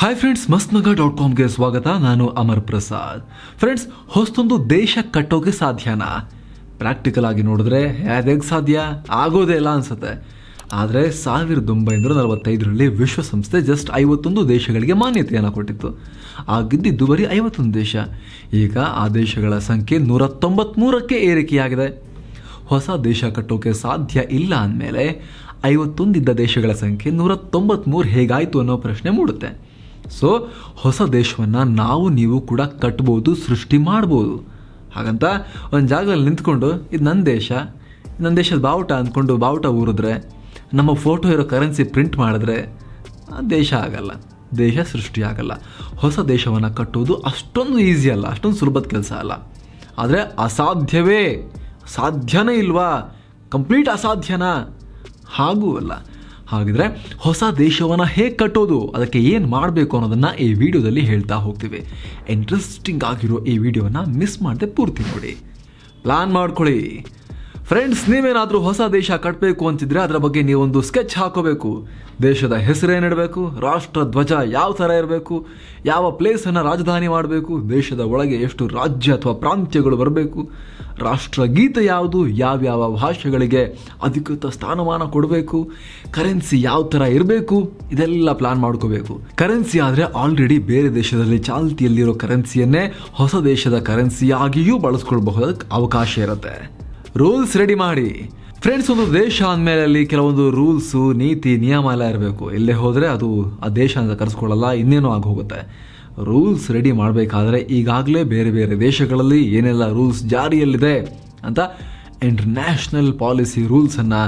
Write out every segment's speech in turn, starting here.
hi friends Mast dot ಕಾಮ್ಗೆ ಸ್ವಾಗತ ನಾನು ಅಮರ್ ಪ್ರಸಾದ್ ಫ್ರೆಂಡ್ಸ್ ಹೊಸ್ತೊಂದು ದೇಶ ಕಟ್ಟೋಕೆ ಸಾಧ್ಯನಾ ಪ್ರಾಕ್ಟಿಕಲ್ ಆಗಿ ನೋಡಿದ್ರೆ ಅದೇಗೆ ಸಾಧ್ಯ ಆಗೋದೇ ಇಲ್ಲ ಅನಿಸುತ್ತೆ ಆದರೆ ಸಾವಿರದ ಒಂಬೈನೂರ ನಲವತ್ತೈದರಲ್ಲಿ ವಿಶ್ವಸಂಸ್ಥೆ ಜಸ್ಟ್ ಐವತ್ತೊಂದು ದೇಶಗಳಿಗೆ ಮಾನ್ಯತೆಯನ್ನು ಕೊಟ್ಟಿತ್ತು ಆಗಿದ್ದಿದ್ದು ಬರೀ ಐವತ್ತೊಂದು ದೇಶ ಈಗ ಆ ದೇಶಗಳ ಸಂಖ್ಯೆ ನೂರ ತೊಂಬತ್ತ್ಮೂರಕ್ಕೆ ಏರಿಕೆಯಾಗಿದೆ ಹೊಸ ದೇಶ ಕಟ್ಟೋಕೆ ಸಾಧ್ಯ ಇಲ್ಲ ಅಂದಮೇಲೆ ಐವತ್ತೊಂದಿದ್ದ ದೇಶಗಳ ಸಂಖ್ಯೆ ನೂರ ತೊಂಬತ್ತ್ಮೂರು ಹೇಗಾಯಿತು ಅನ್ನೋ ಪ್ರಶ್ನೆ ಮೂಡುತ್ತೆ ಸೊ ಹೊಸ ದೇಶವನ್ನು ನಾವು ನೀವು ಕೂಡ ಕಟ್ಬೋದು ಸೃಷ್ಟಿ ಮಾಡ್ಬೋದು ಹಾಗಂತ ಒಂದು ಜಾಗದಲ್ಲಿ ನಿಂತ್ಕೊಂಡು ಇದು ನನ್ನ ದೇಶ ನನ್ನ ದೇಶದ ಬಾವುಟ ಅಂದ್ಕೊಂಡು ಬಾವುಟ ಊರಿದ್ರೆ ನಮ್ಮ ಫೋಟೋ ಇರೋ ಕರೆನ್ಸಿ ಪ್ರಿಂಟ್ ಮಾಡಿದ್ರೆ ದೇಶ ಆಗಲ್ಲ ದೇಶ ಸೃಷ್ಟಿ ಆಗಲ್ಲ ಹೊಸ ದೇಶವನ್ನು ಕಟ್ಟೋದು ಅಷ್ಟೊಂದು ಈಸಿ ಅಲ್ಲ ಅಷ್ಟೊಂದು ಸುಲಭದ ಕೆಲಸ ಅಲ್ಲ ಆದರೆ ಅಸಾಧ್ಯವೇ ಸಾಧ್ಯನೇ ಇಲ್ವಾ ಕಂಪ್ಲೀಟ್ ಅಸಾಧ್ಯನ ಹಾಗೂ ಅಲ್ಲ ಹಾಗಿದ್ರೆ ಹೊಸ ದೇಶವನ್ನು ಹೇಗೆ ಕಟ್ಟೋದು ಅದಕ್ಕೆ ಏನು ಮಾಡಬೇಕು ಅನ್ನೋದನ್ನು ಈ ವಿಡಿಯೋದಲ್ಲಿ ಹೇಳ್ತಾ ಹೋಗ್ತೀವಿ ಇಂಟ್ರೆಸ್ಟಿಂಗ್ ಆಗಿರೋ ಈ ವಿಡಿಯೋವನ್ನು ಮಿಸ್ ಮಾಡದೆ ಪೂರ್ತಿ ನೋಡಿ ಪ್ಲಾನ್ ಮಾಡ್ಕೊಳ್ಳಿ ಫ್ರೆಂಡ್ಸ್ ನೀವೇನಾದರೂ ಹೊಸ ದೇಶ ಕಟ್ಟಬೇಕು ಅಂತಿದ್ರೆ ಅದರ ಬಗ್ಗೆ ನೀವೊಂದು ಸ್ಕೆಚ್ ಹಾಕೋಬೇಕು ದೇಶದ ಹೆಸರೇನಿಡಬೇಕು ರಾಷ್ಟ್ರ ಧ್ವಜ ಯಾವ ಥರ ಇರಬೇಕು ಯಾವ ಪ್ಲೇಸನ್ನು ರಾಜಧಾನಿ ಮಾಡಬೇಕು ದೇಶದ ಒಳಗೆ ಎಷ್ಟು ರಾಜ್ಯ ಅಥವಾ ಪ್ರಾಂತ್ಯಗಳು ಬರಬೇಕು ರಾಷ್ಟ್ರಗೀತೆ ಯಾವುದು ಯಾವ್ಯಾವ ಭಾಷೆಗಳಿಗೆ ಅಧಿಕೃತ ಸ್ಥಾನಮಾನ ಕೊಡಬೇಕು ಕರೆನ್ಸಿ ಯಾವ ಥರ ಇರಬೇಕು ಇದೆಲ್ಲ ಪ್ಲಾನ್ ಮಾಡ್ಕೋಬೇಕು ಕರೆನ್ಸಿ ಆದರೆ ಆಲ್ರೆಡಿ ಬೇರೆ ದೇಶದಲ್ಲಿ ಚಾಲ್ತಿಯಲ್ಲಿರೋ ಕರೆನ್ಸಿಯನ್ನೇ ಹೊಸ ದೇಶದ ಕರೆನ್ಸಿಯಾಗಿಯೂ ಬಳಸ್ಕೊಳ್ಬಹುದಕ್ಕೆ ಅವಕಾಶ ಇರುತ್ತೆ ರೂಲ್ಸ್ ರೆಡಿ ಮಾಡಿ ಫ್ರೆಂಡ್ಸ್ ಒಂದು ದೇಶ ಅಂದಮೇಲೆ ಅಲ್ಲಿ ಕೆಲವೊಂದು ರೂಲ್ಸು ನೀತಿ ನಿಯಮ ಎಲ್ಲ ಇರಬೇಕು ಇಲ್ಲೇ ಹೋದರೆ ಅದು ಆ ದೇಶ ಅಂತ ಕರೆಸ್ಕೊಳ್ಳಲ್ಲ ಇನ್ನೇನೋ ಆಗೋಗುತ್ತೆ ರೂಲ್ಸ್ ರೆಡಿ ಮಾಡಬೇಕಾದ್ರೆ ಈಗಾಗಲೇ ಬೇರೆ ಬೇರೆ ದೇಶಗಳಲ್ಲಿ ಏನೆಲ್ಲ ರೂಲ್ಸ್ ಜಾರಿಯಲ್ಲಿದೆ ಅಂತ ಇಂಟರ್ನ್ಯಾಷನಲ್ ಪಾಲಿಸಿ ರೂಲ್ಸನ್ನು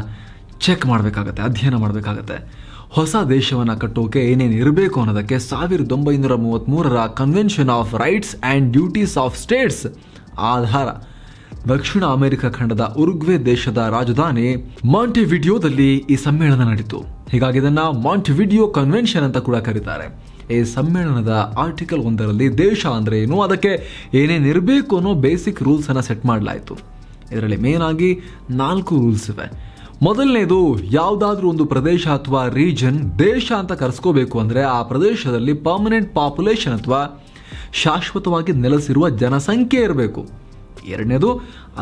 ಚೆಕ್ ಮಾಡಬೇಕಾಗತ್ತೆ ಅಧ್ಯಯನ ಮಾಡಬೇಕಾಗತ್ತೆ ಹೊಸ ದೇಶವನ್ನು ಕಟ್ಟೋಕೆ ಏನೇನು ಇರಬೇಕು ಅನ್ನೋದಕ್ಕೆ ಸಾವಿರದ ಒಂಬೈನೂರ ಮೂವತ್ತ್ಮೂರರ convention of rights and duties of states ಆಧಾರ ದಕ್ಷಿಣ ಅಮೆರಿಕ ಖಂಡದ ಉರುಗ್ವೆ ದೇಶದ ರಾಜಧಾನಿ ವಿಡಿಯೋದಲ್ಲಿ ಈ ಸಮ್ಮೇಳನ ನಡೆಯಿತು ಹೀಗಾಗಿ ಇದನ್ನ ವಿಡಿಯೋ ಕನ್ವೆನ್ಷನ್ ಅಂತ ಕೂಡ ಕರೀತಾರೆ ಈ ಸಮ್ಮೇಳನದ ಆರ್ಟಿಕಲ್ ಒಂದರಲ್ಲಿ ದೇಶ ಅಂದ್ರೆ ಏನು ಅದಕ್ಕೆ ಇರಬೇಕು ಅನ್ನೋ ಬೇಸಿಕ್ ರೂಲ್ಸ್ ಅನ್ನ ಸೆಟ್ ಮಾಡಲಾಯಿತು ಇದರಲ್ಲಿ ಮೇನ್ ಆಗಿ ನಾಲ್ಕು ರೂಲ್ಸ್ ಇವೆ ಮೊದಲನೇದು ಯಾವುದಾದ್ರೂ ಒಂದು ಪ್ರದೇಶ ಅಥವಾ ರೀಜನ್ ದೇಶ ಅಂತ ಕರೆಸ್ಕೋಬೇಕು ಅಂದ್ರೆ ಆ ಪ್ರದೇಶದಲ್ಲಿ ಪರ್ಮನೆಂಟ್ ಪಾಪ್ಯುಲೇಷನ್ ಅಥವಾ ಶಾಶ್ವತವಾಗಿ ನೆಲೆಸಿರುವ ಜನಸಂಖ್ಯೆ ಇರಬೇಕು ಎರಡನೇದು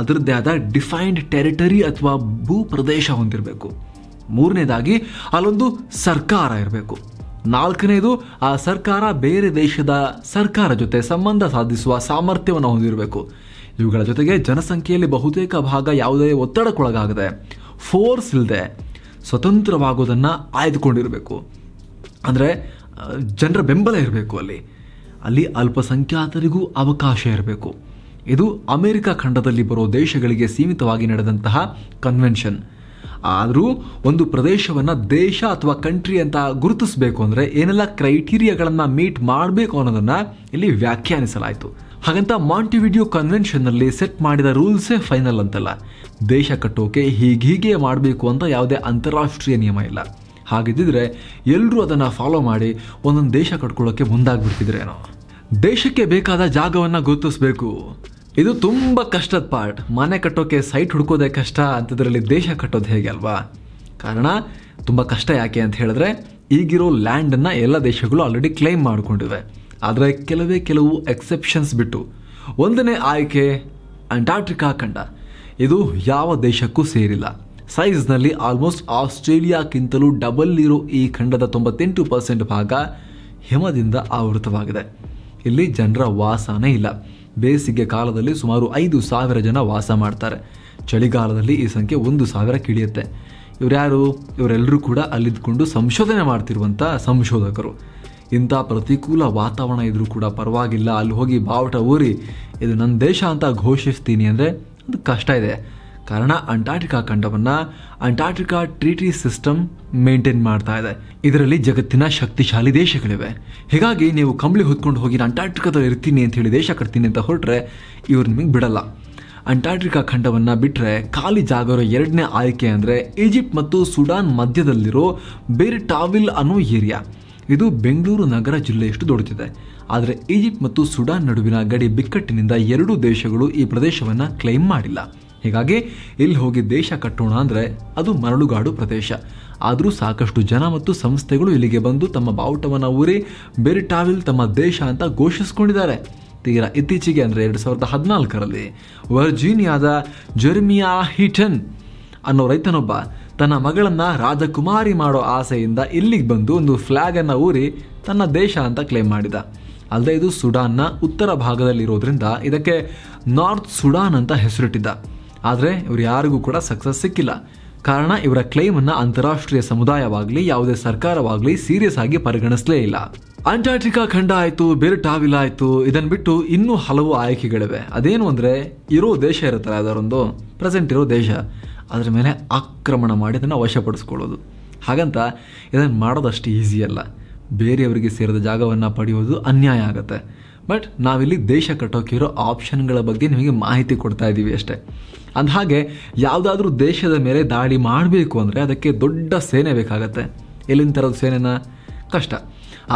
ಅದರದ್ದೇ ಆದ ಡಿಫೈನ್ಡ್ ಟೆರಿಟರಿ ಅಥವಾ ಭೂ ಪ್ರದೇಶ ಹೊಂದಿರಬೇಕು ಮೂರನೇದಾಗಿ ಅಲ್ಲೊಂದು ಸರ್ಕಾರ ಇರಬೇಕು ನಾಲ್ಕನೇದು ಆ ಸರ್ಕಾರ ಬೇರೆ ದೇಶದ ಸರ್ಕಾರ ಜೊತೆ ಸಂಬಂಧ ಸಾಧಿಸುವ ಸಾಮರ್ಥ್ಯವನ್ನು ಹೊಂದಿರಬೇಕು ಇವುಗಳ ಜೊತೆಗೆ ಜನಸಂಖ್ಯೆಯಲ್ಲಿ ಬಹುತೇಕ ಭಾಗ ಯಾವುದೇ ಒತ್ತಡಕ್ಕೊಳಗಾಗದೆ ಫೋರ್ಸ್ ಇಲ್ಲದೆ ಸ್ವತಂತ್ರವಾಗೋದನ್ನು ಆಯ್ದುಕೊಂಡಿರಬೇಕು ಅಂದರೆ ಜನರ ಬೆಂಬಲ ಇರಬೇಕು ಅಲ್ಲಿ ಅಲ್ಲಿ ಅಲ್ಪಸಂಖ್ಯಾತರಿಗೂ ಅವಕಾಶ ಇರಬೇಕು ಇದು ಅಮೆರಿಕ ಖಂಡದಲ್ಲಿ ಬರೋ ದೇಶಗಳಿಗೆ ಸೀಮಿತವಾಗಿ ನಡೆದಂತಹ ಕನ್ವೆನ್ಷನ್ ಆದರೂ ಒಂದು ಪ್ರದೇಶವನ್ನು ದೇಶ ಅಥವಾ ಕಂಟ್ರಿ ಅಂತ ಗುರುತಿಸಬೇಕು ಅಂದರೆ ಏನೆಲ್ಲ ಕ್ರೈಟೀರಿಯಾಗಳನ್ನು ಮೀಟ್ ಮಾಡಬೇಕು ಅನ್ನೋದನ್ನು ಇಲ್ಲಿ ವ್ಯಾಖ್ಯಾನಿಸಲಾಯಿತು ಹಾಗಂತ ಮಾಂಟಿವಿಡಿಯೋ ಕನ್ವೆನ್ಷನ್ನಲ್ಲಿ ಸೆಟ್ ಮಾಡಿದ ರೂಲ್ಸೇ ಫೈನಲ್ ಅಂತಲ್ಲ ದೇಶ ಕಟ್ಟೋಕೆ ಹೀಗೆ ಮಾಡಬೇಕು ಅಂತ ಯಾವುದೇ ಅಂತಾರಾಷ್ಟ್ರೀಯ ನಿಯಮ ಇಲ್ಲ ಹಾಗಿದ್ದಿದ್ರೆ ಎಲ್ಲರೂ ಅದನ್ನು ಫಾಲೋ ಮಾಡಿ ಒಂದೊಂದು ದೇಶ ಕಟ್ಕೊಳ್ಳೋಕ್ಕೆ ಮುಂದಾಗ್ಬಿಡ್ತಿದ್ರೇನೋ ದೇಶಕ್ಕೆ ಬೇಕಾದ ಜಾಗವನ್ನು ಗುರುತಿಸಬೇಕು ಇದು ತುಂಬ ಕಷ್ಟದ ಪಾರ್ಟ್ ಮನೆ ಕಟ್ಟೋಕೆ ಸೈಟ್ ಹುಡ್ಕೋದೇ ಕಷ್ಟ ಅಂತದ್ರಲ್ಲಿ ದೇಶ ಕಟ್ಟೋದು ಹೇಗೆ ಅಲ್ವಾ ಕಾರಣ ತುಂಬ ಕಷ್ಟ ಯಾಕೆ ಅಂತ ಹೇಳಿದ್ರೆ ಈಗಿರೋ ಲ್ಯಾಂಡನ್ನು ಎಲ್ಲ ದೇಶಗಳು ಆಲ್ರೆಡಿ ಕ್ಲೈಮ್ ಮಾಡಿಕೊಂಡಿವೆ ಆದರೆ ಕೆಲವೇ ಕೆಲವು ಎಕ್ಸೆಪ್ಷನ್ಸ್ ಬಿಟ್ಟು ಒಂದನೇ ಆಯ್ಕೆ ಅಂಟಾರ್ಟಿಕಾ ಖಂಡ ಇದು ಯಾವ ದೇಶಕ್ಕೂ ಸೇರಿಲ್ಲ ನಲ್ಲಿ ಆಲ್ಮೋಸ್ಟ್ ಆಸ್ಟ್ರೇಲಿಯಾಕ್ಕಿಂತಲೂ ಡಬಲ್ ಇರೋ ಈ ಖಂಡದ ತೊಂಬತ್ತೆಂಟು ಪರ್ಸೆಂಟ್ ಭಾಗ ಹಿಮದಿಂದ ಆವೃತವಾಗಿದೆ ಇಲ್ಲಿ ಜನರ ವಾಸನೇ ಇಲ್ಲ ಬೇಸಿಗೆ ಕಾಲದಲ್ಲಿ ಸುಮಾರು ಐದು ಸಾವಿರ ಜನ ವಾಸ ಮಾಡ್ತಾರೆ ಚಳಿಗಾಲದಲ್ಲಿ ಈ ಸಂಖ್ಯೆ ಒಂದು ಸಾವಿರ ಕಿಳಿಯುತ್ತೆ ಇವರ್ಯಾರು ಇವರೆಲ್ಲರೂ ಕೂಡ ಅಲ್ಲಿದ್ಕೊಂಡು ಸಂಶೋಧನೆ ಮಾಡ್ತಿರುವಂಥ ಸಂಶೋಧಕರು ಇಂಥ ಪ್ರತಿಕೂಲ ವಾತಾವರಣ ಇದ್ದರೂ ಕೂಡ ಪರವಾಗಿಲ್ಲ ಅಲ್ಲಿ ಹೋಗಿ ಬಾವುಟ ಊರಿ ಇದು ನನ್ನ ದೇಶ ಅಂತ ಘೋಷಿಸ್ತೀನಿ ಅಂದರೆ ಅದು ಕಷ್ಟ ಇದೆ ಕಾರಣ ಅಂಟಾರ್ಟಿಕಾ ಖಂಡವನ್ನ ಅಂಟಾರ್ಟಿಕಾ ಟ್ರೀಟಿ ಸಿಸ್ಟಮ್ ಮೇಂಟೈನ್ ಮಾಡ್ತಾ ಇದೆ ಇದರಲ್ಲಿ ಜಗತ್ತಿನ ಶಕ್ತಿಶಾಲಿ ದೇಶಗಳಿವೆ ಹೀಗಾಗಿ ನೀವು ಕಂಬಳಿ ಹೊತ್ಕೊಂಡು ಹೋಗಿ ಅಂಟಾರ್ಟಿಕಾದಲ್ಲಿ ಇರ್ತೀನಿ ಅಂತ ಹೇಳಿ ದೇಶ ಕಟ್ತೀನಿ ಅಂತ ಹೊರಟ್ರೆ ಇವ್ರು ನಿಮಗೆ ಬಿಡಲ್ಲ ಅಂಟಾರ್ಟಿಕಾ ಖಂಡವನ್ನು ಬಿಟ್ಟರೆ ಖಾಲಿ ಜಾಗ ಎರಡನೇ ಆಯ್ಕೆ ಅಂದರೆ ಈಜಿಪ್ಟ್ ಮತ್ತು ಸುಡಾನ್ ಮಧ್ಯದಲ್ಲಿರೋ ಬೇರ್ ಟಾವಿಲ್ ಅನ್ನೋ ಏರಿಯಾ ಇದು ಬೆಂಗಳೂರು ನಗರ ಜಿಲ್ಲೆಯಷ್ಟು ದೊಡ್ಡದಿದೆ ಆದರೆ ಈಜಿಪ್ಟ್ ಮತ್ತು ಸುಡಾನ್ ನಡುವಿನ ಗಡಿ ಬಿಕ್ಕಟ್ಟಿನಿಂದ ಎರಡೂ ದೇಶಗಳು ಈ ಪ್ರದೇಶವನ್ನು ಕ್ಲೈಮ್ ಮಾಡಿಲ್ಲ ಹೀಗಾಗಿ ಇಲ್ಲಿ ಹೋಗಿ ದೇಶ ಕಟ್ಟೋಣ ಅಂದರೆ ಅದು ಮರಳುಗಾಡು ಪ್ರದೇಶ ಆದರೂ ಸಾಕಷ್ಟು ಜನ ಮತ್ತು ಸಂಸ್ಥೆಗಳು ಇಲ್ಲಿಗೆ ಬಂದು ತಮ್ಮ ಬಾವುಟವನ್ನು ಊರಿ ಬೆರಿಟಾವಿಲ್ ತಮ್ಮ ದೇಶ ಅಂತ ಘೋಷಿಸ್ಕೊಂಡಿದ್ದಾರೆ ತೀರಾ ಇತ್ತೀಚೆಗೆ ಅಂದರೆ ಎರಡು ಸಾವಿರದ ಹದಿನಾಲ್ಕರಲ್ಲಿ ವರ್ಜೀನಿಯಾದ ಜರ್ಮಿಯಾ ಹಿಟನ್ ಅನ್ನೋ ರೈತನೊಬ್ಬ ತನ್ನ ಮಗಳನ್ನು ರಾಜಕುಮಾರಿ ಮಾಡೋ ಆಸೆಯಿಂದ ಇಲ್ಲಿಗೆ ಬಂದು ಒಂದು ಫ್ಲ್ಯಾಗನ್ನು ಊರಿ ತನ್ನ ದೇಶ ಅಂತ ಕ್ಲೇಮ್ ಮಾಡಿದ ಅಲ್ಲದೆ ಇದು ಸುಡಾನ್ನ ಉತ್ತರ ಭಾಗದಲ್ಲಿರೋದ್ರಿಂದ ಇದಕ್ಕೆ ನಾರ್ತ್ ಸುಡಾನ್ ಅಂತ ಹೆಸರಿಟ್ಟಿದ್ದ ಆದರೆ ಇವರು ಯಾರಿಗೂ ಕೂಡ ಸಕ್ಸಸ್ ಸಿಕ್ಕಿಲ್ಲ ಕಾರಣ ಇವರ ಕ್ಲೈಮನ್ನು ಅಂತಾರಾಷ್ಟ್ರೀಯ ಸಮುದಾಯವಾಗಲಿ ಯಾವುದೇ ಸರ್ಕಾರವಾಗಲಿ ಸೀರಿಯಸ್ ಆಗಿ ಪರಿಗಣಿಸಲೇ ಇಲ್ಲ ಅಂಟಾರ್ಟಿಕಾ ಖಂಡ ಆಯಿತು ಟಾವಿಲ್ ಆಯಿತು ಇದನ್ನು ಬಿಟ್ಟು ಇನ್ನೂ ಹಲವು ಆಯ್ಕೆಗಳಿವೆ ಅದೇನು ಅಂದರೆ ಇರೋ ದೇಶ ಇರುತ್ತಲ್ಲ ಅದರೊಂದು ಪ್ರೆಸೆಂಟ್ ಇರೋ ದೇಶ ಅದರ ಮೇಲೆ ಆಕ್ರಮಣ ಮಾಡಿ ಅದನ್ನ ವಶಪಡಿಸ್ಕೊಳ್ಳೋದು ಹಾಗಂತ ಇದನ್ನು ಮಾಡೋದಷ್ಟು ಈಸಿ ಅಲ್ಲ ಬೇರೆಯವರಿಗೆ ಸೇರಿದ ಜಾಗವನ್ನು ಪಡೆಯೋದು ಅನ್ಯಾಯ ಆಗುತ್ತೆ ಬಟ್ ನಾವಿಲ್ಲಿ ದೇಶ ಇರೋ ಆಪ್ಷನ್ಗಳ ಬಗ್ಗೆ ನಿಮಗೆ ಮಾಹಿತಿ ಕೊಡ್ತಾ ಇದ್ದೀವಿ ಅಷ್ಟೇ ಹಾಗೆ ಯಾವುದಾದ್ರೂ ದೇಶದ ಮೇಲೆ ದಾಳಿ ಮಾಡಬೇಕು ಅಂದರೆ ಅದಕ್ಕೆ ದೊಡ್ಡ ಸೇನೆ ಬೇಕಾಗತ್ತೆ ಎಲ್ಲಿನ ತರೋದು ಸೇನೆನ ಕಷ್ಟ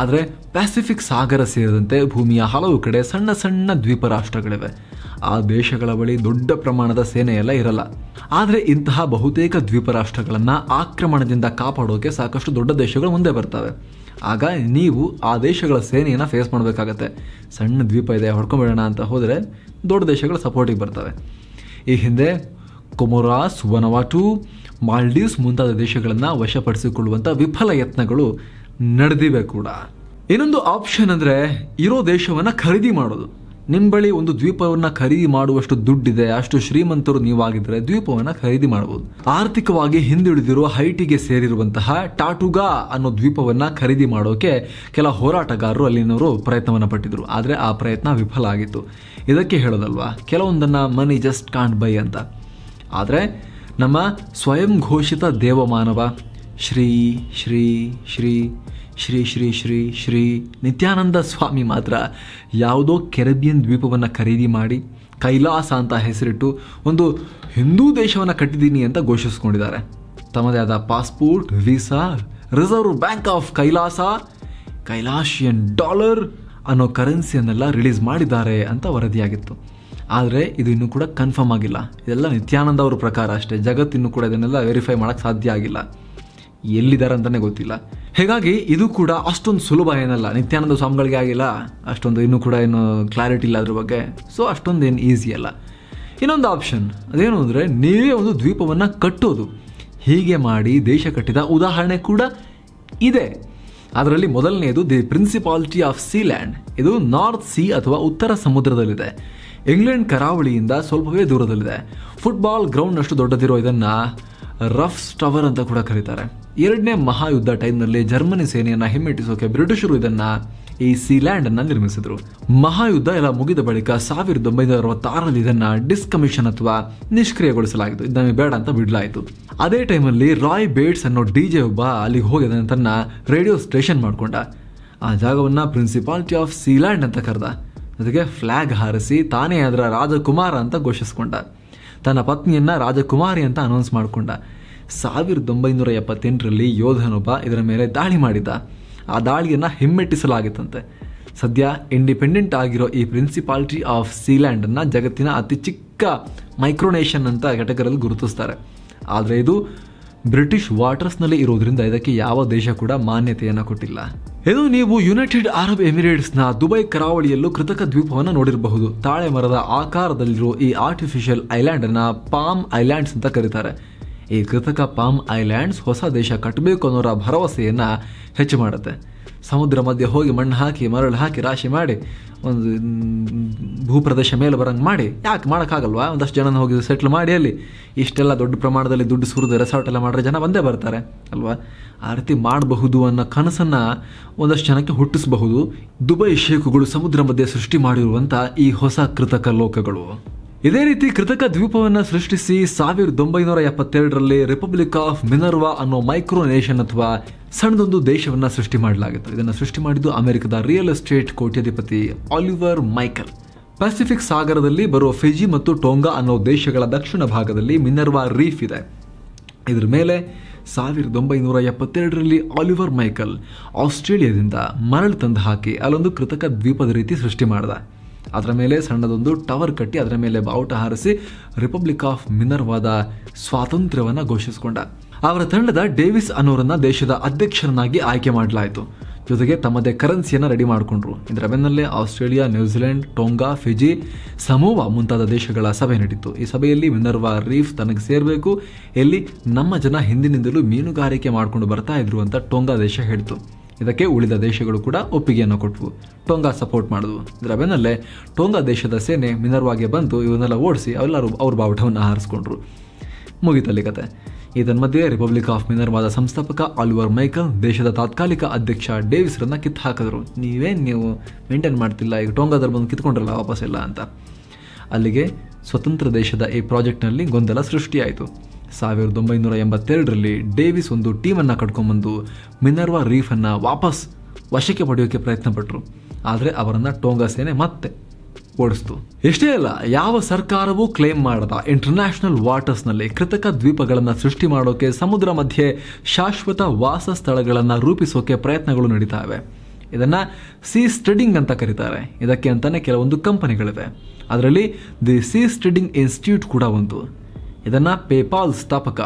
ಆದರೆ ಪ್ಯಾಸಿಫಿಕ್ ಸಾಗರ ಸೇರಿದಂತೆ ಭೂಮಿಯ ಹಲವು ಕಡೆ ಸಣ್ಣ ಸಣ್ಣ ದ್ವೀಪ ರಾಷ್ಟ್ರಗಳಿವೆ ಆ ದೇಶಗಳ ಬಳಿ ದೊಡ್ಡ ಪ್ರಮಾಣದ ಸೇನೆಯೆಲ್ಲ ಇರಲ್ಲ ಆದರೆ ಇಂತಹ ಬಹುತೇಕ ದ್ವೀಪ ರಾಷ್ಟ್ರಗಳನ್ನು ಆಕ್ರಮಣದಿಂದ ಕಾಪಾಡೋಕೆ ಸಾಕಷ್ಟು ದೊಡ್ಡ ದೇಶಗಳು ಮುಂದೆ ಬರ್ತವೆ ಆಗ ನೀವು ಆ ದೇಶಗಳ ಸೇನೆಯನ್ನು ಫೇಸ್ ಮಾಡಬೇಕಾಗತ್ತೆ ಸಣ್ಣ ದ್ವೀಪ ಇದೆ ಹೊಡ್ಕೊಂಬಿಡೋಣ ಅಂತ ಹೋದರೆ ದೊಡ್ಡ ದೇಶಗಳು ಸಪೋರ್ಟಿಗೆ ಬರ್ತವೆ ಈ ಹಿಂದೆ ಕೊಮೊರಾಸ್ ವನವಾಟು ಮಾಲ್ಡೀವ್ಸ್ ಮುಂತಾದ ದೇಶಗಳನ್ನು ವಶಪಡಿಸಿಕೊಳ್ಳುವಂಥ ವಿಫಲ ಯತ್ನಗಳು ನಡೆದಿವೆ ಕೂಡ ಇನ್ನೊಂದು ಆಪ್ಷನ್ ಅಂದರೆ ಇರೋ ದೇಶವನ್ನು ಖರೀದಿ ಮಾಡೋದು ನಿಮ್ಮ ಬಳಿ ಒಂದು ದ್ವೀಪವನ್ನು ಖರೀದಿ ಮಾಡುವಷ್ಟು ದುಡ್ಡಿದೆ ಅಷ್ಟು ಶ್ರೀಮಂತರು ನೀವಾಗಿದ್ದರೆ ದ್ವೀಪವನ್ನು ಖರೀದಿ ಮಾಡಬಹುದು ಆರ್ಥಿಕವಾಗಿ ಹಿಂದುಳಿದಿರುವ ಹೈಟಿಗೆ ಸೇರಿರುವಂತಹ ಟಾಟುಗಾ ಅನ್ನೋ ದ್ವೀಪವನ್ನು ಖರೀದಿ ಮಾಡೋಕೆ ಕೆಲ ಹೋರಾಟಗಾರರು ಅಲ್ಲಿನವರು ಪ್ರಯತ್ನವನ್ನು ಪಟ್ಟಿದ್ರು ಆದರೆ ಆ ಪ್ರಯತ್ನ ವಿಫಲ ಆಗಿತ್ತು ಇದಕ್ಕೆ ಹೇಳೋದಲ್ವಾ ಕೆಲವೊಂದನ್ನು ಮನಿ ಜಸ್ಟ್ ಕಾಂಡ್ ಬೈ ಅಂತ ಆದರೆ ನಮ್ಮ ಸ್ವಯಂ ಘೋಷಿತ ದೇವಮಾನವ ಶ್ರೀ ಶ್ರೀ ಶ್ರೀ ಶ್ರೀ ಶ್ರೀ ಶ್ರೀ ಶ್ರೀ ನಿತ್ಯಾನಂದ ಸ್ವಾಮಿ ಮಾತ್ರ ಯಾವುದೋ ಕೆರೆಬಿಯನ್ ದ್ವೀಪವನ್ನು ಖರೀದಿ ಮಾಡಿ ಕೈಲಾಸ ಅಂತ ಹೆಸರಿಟ್ಟು ಒಂದು ಹಿಂದೂ ದೇಶವನ್ನು ಕಟ್ಟಿದ್ದೀನಿ ಅಂತ ಘೋಷಿಸ್ಕೊಂಡಿದ್ದಾರೆ ತಮ್ಮದೇ ಆದ passport visa reserve bank of Kailasa Kailashian dollar ಅನ್ನೋ ಕರೆನ್ಸಿಯನ್ನೆಲ್ಲ ರಿಲೀಸ್ ಮಾಡಿದ್ದಾರೆ ಅಂತ ವರದಿಯಾಗಿತ್ತು ಆದರೆ ಇದು ಇನ್ನೂ ಕೂಡ ಕನ್ಫರ್ಮ್ ಆಗಿಲ್ಲ ಇದೆಲ್ಲ ನಿತ್ಯಾನಂದ ಅವರ ಪ್ರಕಾರ ಅಷ್ಟೇ ಜಗತ್ತಿನ್ನೂ ಕೂಡ ಇದನ್ನೆಲ್ಲ ವೆರಿಫೈ ಮಾಡೋಕ್ಕೆ ಸಾಧ್ಯ ಆಗಿಲ್ಲ ಎಲ್ಲಿದ್ದಾರೆ ಅಂತಲೇ ಗೊತ್ತಿಲ್ಲ ಹೀಗಾಗಿ ಇದು ಕೂಡ ಅಷ್ಟೊಂದು ಸುಲಭ ಏನಲ್ಲ ನಿತ್ಯಾನಂದ ಸ್ವಾಮಿಗಳಿಗೆ ಆಗಿಲ್ಲ ಅಷ್ಟೊಂದು ಇನ್ನೂ ಕೂಡ ಏನು ಕ್ಲಾರಿಟಿ ಇಲ್ಲ ಅದ್ರ ಬಗ್ಗೆ ಸೊ ಅಷ್ಟೊಂದು ಏನು ಈಸಿ ಅಲ್ಲ ಇನ್ನೊಂದು ಆಪ್ಷನ್ ಅದೇನು ಅಂದರೆ ನೀವೇ ಒಂದು ದ್ವೀಪವನ್ನು ಕಟ್ಟೋದು ಹೀಗೆ ಮಾಡಿ ದೇಶ ಕಟ್ಟಿದ ಉದಾಹರಣೆ ಕೂಡ ಇದೆ ಅದರಲ್ಲಿ ಮೊದಲನೆಯದು ದಿ ಪ್ರಿನ್ಸಿಪಾಲಿಟಿ ಆಫ್ ಸೀಲ್ಯಾಂಡ್ ಇದು ನಾರ್ತ್ ಸಿ ಅಥವಾ ಉತ್ತರ ಸಮುದ್ರದಲ್ಲಿದೆ ಇಂಗ್ಲೆಂಡ್ ಕರಾವಳಿಯಿಂದ ಸ್ವಲ್ಪವೇ ದೂರದಲ್ಲಿದೆ ಫುಟ್ಬಾಲ್ ಗ್ರೌಂಡ್ ಅಷ್ಟು ದೊಡ್ಡದಿರೋ ಇದನ್ನು ರಫ್ ಸ್ಟವರ್ ಅಂತ ಕೂಡ ಕರೀತಾರೆ ಎರಡನೇ ಮಹಾಯುದ್ಧ ಟೈಮ್ನಲ್ಲಿ ಜರ್ಮನಿ ಸೇನೆಯನ್ನು ಹಿಮ್ಮೆಟ್ಟಿಸೋಕೆ ಬ್ರಿಟಿಷರು ಇದನ್ನ ಈ ಸಿಲ್ಯಾಂಡ್ ಅನ್ನ ನಿರ್ಮಿಸಿದ್ರು ಮಹಾಯುದ್ಧ ಎಲ್ಲ ಮುಗಿದ ಬಳಿಕ ಸಾವಿರದ ಒಂಬೈನೂರ ಅರವತ್ತಾರರಲ್ಲಿ ಇದನ್ನ ಡಿಸ್ಕಮಿಷನ್ ಅಥವಾ ನಿಷ್ಕ್ರಿಯಗೊಳಿಸಲಾಯಿತು ಇದನ್ನ ಬೇಡ ಅಂತ ಬಿಡಲಾಯಿತು ಅದೇ ಟೈಮಲ್ಲಿ ರಾಯ್ ಬೇಡ್ಸ್ ಅನ್ನೋ ಡಿ ಜೆ ಒಬ್ಬ ಅಲ್ಲಿಗೆ ಹೋಗಿ ತನ್ನ ರೇಡಿಯೋ ಸ್ಟೇಷನ್ ಮಾಡಿಕೊಂಡ ಆ ಜಾಗವನ್ನ ಪ್ರಿನ್ಸಿಪಾಲಿಟಿ ಆಫ್ ಸಿಲ್ಯಾಂಡ್ ಅಂತ ಕರೆದ ಅದಕ್ಕೆ ಫ್ಲಾಗ್ ಹಾರಿಸಿ ತಾನೇ ಅದರ ರಾಜಕುಮಾರ ಅಂತ ಘೋಷಿಸಿಕೊಂಡ ತನ್ನ ಪತ್ನಿಯನ್ನ ರಾಜಕುಮಾರಿ ಅಂತ ಅನೌನ್ಸ್ ಮಾಡಿಕೊಂಡ ಸಾವಿರದ ಒಂಬೈನೂರ ಎಪ್ಪತ್ತೆಂಟರಲ್ಲಿ ಯೋಧನೊಬ್ಬ ಇದರ ಮೇಲೆ ದಾಳಿ ಮಾಡಿದ ಆ ದಾಳಿಯನ್ನು ಹಿಮ್ಮೆಟ್ಟಿಸಲಾಗಿತ್ತಂತೆ ಸದ್ಯ ಇಂಡಿಪೆಂಡೆಂಟ್ ಆಗಿರೋ ಈ ಪ್ರಿನ್ಸಿಪಾಲಿಟಿ ಆಫ್ ಸೀಲ್ಯಾಂಡನ್ನು ಜಗತ್ತಿನ ಅತಿ ಚಿಕ್ಕ ಮೈಕ್ರೋನೇಷನ್ ಅಂತ ಘಟಕರಲ್ಲಿ ಗುರುತಿಸ್ತಾರೆ ಆದರೆ ಇದು ಬ್ರಿಟಿಷ್ ವಾಟರ್ಸ್ನಲ್ಲಿ ಇರೋದ್ರಿಂದ ಇದಕ್ಕೆ ಯಾವ ದೇಶ ಕೂಡ ಮಾನ್ಯತೆಯನ್ನು ಕೊಟ್ಟಿಲ್ಲ ಇದು ನೀವು ಯುನೈಟೆಡ್ ಅರಬ್ ಎಮಿರೇಟ್ಸ್ನ ದುಬೈ ಕರಾವಳಿಯಲ್ಲೂ ಕೃತಕ ದ್ವೀಪವನ್ನು ನೋಡಿರಬಹುದು ತಾಳೆ ಮರದ ಆಕಾರದಲ್ಲಿರುವ ಈ ಆರ್ಟಿಫಿಷಿಯಲ್ ಐಲ್ಯಾಂಡ್ ಅನ್ನ ಪಾಮ್ ಐಲ್ಯಾಂಡ್ಸ್ ಅಂತ ಕರೀತಾರೆ ಈ ಕೃತಕ ಪಾಮ್ ಐಲ್ಯಾಂಡ್ಸ್ ಹೊಸ ದೇಶ ಕಟ್ಟಬೇಕು ಅನ್ನೋರ ಭರವಸೆಯನ್ನು ಹೆಚ್ಚು ಮಾಡುತ್ತೆ ಸಮುದ್ರ ಮಧ್ಯೆ ಹೋಗಿ ಮಣ್ಣು ಹಾಕಿ ಮರಳು ಹಾಕಿ ರಾಶಿ ಮಾಡಿ ಒಂದು ಭೂಪ್ರದೇಶ ಮೇಲೆ ಬರಂಗೆ ಮಾಡಿ ಯಾಕೆ ಮಾಡೋಕ್ಕಾಗಲ್ವಾ ಒಂದಷ್ಟು ಜನ ಹೋಗಿ ಸೆಟ್ಲ್ ಮಾಡಿ ಅಲ್ಲಿ ಇಷ್ಟೆಲ್ಲ ದೊಡ್ಡ ಪ್ರಮಾಣದಲ್ಲಿ ದುಡ್ಡು ಸುರಿದು ರೆಸಾರ್ಟ್ ಎಲ್ಲ ಮಾಡಿದ್ರೆ ಜನ ಬಂದೇ ಬರ್ತಾರೆ ಅಲ್ವಾ ಆ ರೀತಿ ಮಾಡಬಹುದು ಅನ್ನೋ ಕನಸನ್ನು ಒಂದಷ್ಟು ಜನಕ್ಕೆ ಹುಟ್ಟಿಸಬಹುದು ದುಬೈ ಶೇಖುಗಳು ಸಮುದ್ರ ಮಧ್ಯೆ ಸೃಷ್ಟಿ ಮಾಡಿರುವಂಥ ಈ ಹೊಸ ಕೃತಕ ಲೋಕಗಳು ಇದೇ ರೀತಿ ಕೃತಕ ದ್ವೀಪವನ್ನು ಸೃಷ್ಟಿಸಿ ಸಾವಿರದ ಒಂಬೈನೂರ ಎಪ್ಪತ್ತೆರಡರಲ್ಲಿ ರಿಪಬ್ಲಿಕ್ ಆಫ್ ಮಿನರ್ವಾ ಅನ್ನೋ ನೇಷನ್ ಅಥವಾ ಸಣ್ಣದೊಂದು ದೇಶವನ್ನು ಸೃಷ್ಟಿ ಮಾಡಲಾಗಿತ್ತು ಇದನ್ನು ಸೃಷ್ಟಿ ಮಾಡಿದ್ದು ಅಮೆರಿಕದ ರಿಯಲ್ ಎಸ್ಟೇಟ್ ಕೋಟ್ಯಾಧಿಪತಿ ಆಲಿವರ್ ಮೈಕಲ್ ಪೆಸಿಫಿಕ್ ಸಾಗರದಲ್ಲಿ ಬರುವ ಫಿಜಿ ಮತ್ತು ಟೋಂಗಾ ಅನ್ನೋ ದೇಶಗಳ ದಕ್ಷಿಣ ಭಾಗದಲ್ಲಿ ಮಿನರ್ವಾ ರೀಫ್ ಇದೆ ಇದರ ಮೇಲೆ ಸಾವಿರದ ಒಂಬೈನೂರ ಎಪ್ಪತ್ತೆರಡರಲ್ಲಿ ಆಲಿವರ್ ಮೈಕಲ್ ಆಸ್ಟ್ರೇಲಿಯಾದಿಂದ ಮರಳು ತಂದು ಹಾಕಿ ಅಲ್ಲೊಂದು ಕೃತಕ ದ್ವೀಪದ ರೀತಿ ಸೃಷ್ಟಿ ಮಾಡಿದ ಅದರ ಮೇಲೆ ಸಣ್ಣದೊಂದು ಟವರ್ ಕಟ್ಟಿ ಅದರ ಮೇಲೆ ಬಾವುಟ ಹಾರಿಸಿ ರಿಪಬ್ಲಿಕ್ ಆಫ್ ಮಿನರ್ವಾದ ಸ್ವಾತಂತ್ರ್ಯವನ್ನು ಘೋಷಿಸಿಕೊಂಡ ಅವರ ತಂಡದ ಡೇವಿಸ್ ಅನ್ನೋರನ್ನ ದೇಶದ ಅಧ್ಯಕ್ಷರನ್ನಾಗಿ ಆಯ್ಕೆ ಮಾಡಲಾಯಿತು ಜೊತೆಗೆ ತಮ್ಮದೇ ಕರೆನ್ಸಿಯನ್ನು ರೆಡಿ ಮಾಡಿಕೊಂಡ್ರು ಇದರ ಬೆನ್ನಲ್ಲೇ Australia New Zealand Tonga Fiji Samoa ಮುಂತಾದ ದೇಶಗಳ ಸಭೆ ನಡೀತು ಈ ಸಭೆಯಲ್ಲಿ ಮಿನರ್ವಾ ರೀಫ್ ತನಗೆ ಸೇರಬೇಕು ಎಲ್ಲಿ ನಮ್ಮ ಜನ ಹಿಂದಿನಿಂದಲೂ ಮೀನುಗಾರಿಕೆ ಮಾಡಿಕೊಂಡು ಬರ್ತಾ ಇದ್ರು ಅಂತ ಟೊಂಗಾ ದೇಶ ಹೇಳಿತು ಇದಕ್ಕೆ ಉಳಿದ ದೇಶಗಳು ಕೂಡ ಒಪ್ಪಿಗೆಯನ್ನು ಕೊಟ್ಟವು ಟೋಂಗಾ ಸಪೋರ್ಟ್ ಮಾಡಿದ್ವು ಇದರ ಬೆನ್ನಲ್ಲೇ ಟೋಂಗಾ ದೇಶದ ಸೇನೆ ಮಿನರ್ವಾಗೆ ಬಂತು ಇವನ್ನೆಲ್ಲ ಓಡಿಸಿ ಅವೆಲ್ಲರೂ ಅವ್ರ ಬಾವುಟವನ್ನು ಹಾರಿಸ್ಕೊಂಡ್ರು ಮುಗಿತಲ್ಲಿ ಕತೆ ಮಧ್ಯೆ ರಿಪಬ್ಲಿಕ್ ಆಫ್ ಮಿನರ್ವಾದ ಸಂಸ್ಥಾಪಕ ಆಲ್ವರ್ ಮೈಕಲ್ ದೇಶದ ತಾತ್ಕಾಲಿಕ ಅಧ್ಯಕ್ಷ ಡೇವಿಸ್ರನ್ನ ಕಿತ್ತು ಹಾಕಿದ್ರು ನೀವೇನು ನೀವು ಮೇಂಟೈನ್ ಮಾಡ್ತಿಲ್ಲ ಈಗ ಟೋಂಗಾದಲ್ಲಿ ಬಂದು ಕಿತ್ಕೊಂಡ್ರಲ್ಲ ವಾಪಸ್ ಇಲ್ಲ ಅಂತ ಅಲ್ಲಿಗೆ ಸ್ವತಂತ್ರ ದೇಶದ ಈ ಪ್ರಾಜೆಕ್ಟ್ನಲ್ಲಿ ಗೊಂದಲ ಸೃಷ್ಟಿಯಾಯಿತು ಸಾವಿರದ ಒಂಬೈನೂರ ಎಂಬತ್ತೆರಡರಲ್ಲಿ ಡೇವಿಸ್ ಒಂದು ಟೀಮನ್ನು ಕಟ್ಕೊಂಡ್ಬಂದು ಮಿನರ್ವಾ ರೀಫನ್ನು ವಾಪಸ್ ವಶಕ್ಕೆ ಪಡೆಯೋಕ್ಕೆ ಪ್ರಯತ್ನಪಟ್ಟರು ಆದರೆ ಅವರನ್ನು ಟೋಂಗಾ ಸೇನೆ ಮತ್ತೆ ಓಡಿಸ್ತು ಎಷ್ಟೇ ಅಲ್ಲ ಯಾವ ಸರ್ಕಾರವೂ ಕ್ಲೇಮ್ ಮಾಡದ ಇಂಟರ್ನ್ಯಾಷನಲ್ ವಾಟರ್ಸ್ನಲ್ಲಿ ಕೃತಕ ದ್ವೀಪಗಳನ್ನು ಸೃಷ್ಟಿ ಮಾಡೋಕೆ ಸಮುದ್ರ ಮಧ್ಯೆ ಶಾಶ್ವತ ವಾಸ ಸ್ಥಳಗಳನ್ನು ರೂಪಿಸೋಕೆ ಪ್ರಯತ್ನಗಳು ನಡೀತಾವೆ ಇದನ್ನು ಸೀ ಸ್ಟಡಿಂಗ್ ಅಂತ ಕರೀತಾರೆ ಇದಕ್ಕೆ ಅಂತಲೇ ಕೆಲವೊಂದು ಕಂಪನಿಗಳಿವೆ ಅದರಲ್ಲಿ ದಿ ಸೀ ಸ್ಟಡಿಂಗ್ ಇನ್ಸ್ಟಿಟ್ಯೂಟ್ ಕೂಡ ಒಂದು ಇದನ್ನ ಪೇಪಾಲ್ ಸ್ಥಾಪಕ